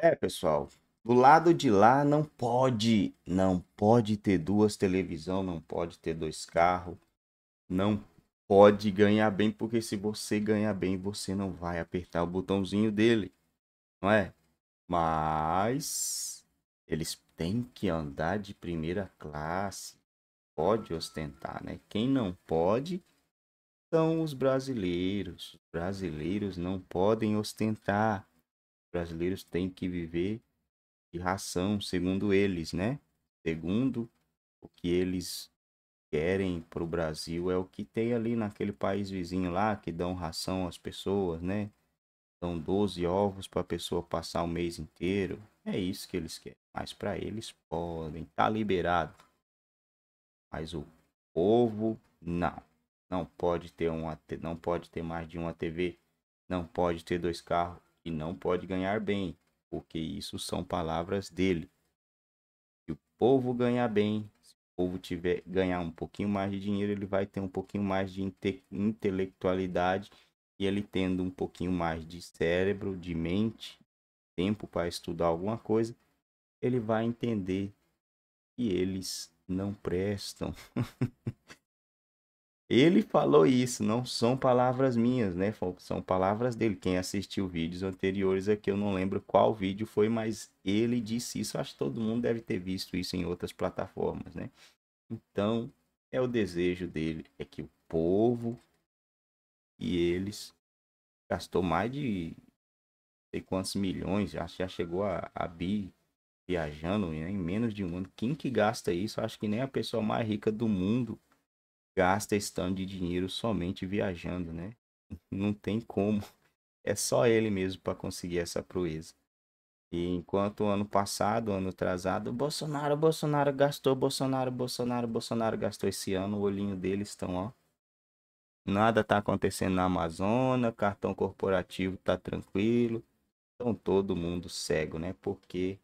É, pessoal, do lado de lá não pode, não pode ter duas televisão, não pode ter dois carros, não pode ganhar bem, porque se você ganhar bem, você não vai apertar o botãozinho dele, não é? Mas eles têm que andar de primeira classe, pode ostentar, né? Quem não pode são os brasileiros. Os brasileiros não podem ostentar brasileiros têm que viver de ração, segundo eles, né? Segundo o que eles querem para o Brasil é o que tem ali naquele país vizinho lá, que dão ração às pessoas, né? Dão 12 ovos para a pessoa passar o mês inteiro. É isso que eles querem. Mas para eles podem, tá liberado. Mas o povo não. Não pode ter uma, não pode ter mais de uma TV, não pode ter dois carros e não pode ganhar bem, porque isso são palavras dele. Se o povo ganhar bem, se o povo tiver ganhar um pouquinho mais de dinheiro, ele vai ter um pouquinho mais de inte intelectualidade e ele tendo um pouquinho mais de cérebro, de mente, tempo para estudar alguma coisa, ele vai entender que eles não prestam. Ele falou isso, não são palavras minhas, né? São palavras dele. Quem assistiu vídeos anteriores aqui, eu não lembro qual vídeo foi, mas ele disse isso. Acho que todo mundo deve ter visto isso em outras plataformas, né? Então, é o desejo dele, é que o povo e eles gastou mais de sei quantos milhões, acho que já chegou a, a bi viajando né? em menos de um ano. Quem que gasta isso? Acho que nem a pessoa mais rica do mundo gasta esse tanto de dinheiro somente viajando, né? Não tem como. É só ele mesmo para conseguir essa proeza. E enquanto ano passado, ano atrasado, Bolsonaro, Bolsonaro gastou, Bolsonaro, Bolsonaro, Bolsonaro gastou esse ano, o olhinho deles estão, ó. Nada tá acontecendo na Amazônia, cartão corporativo tá tranquilo. Então todo mundo cego, né? Porque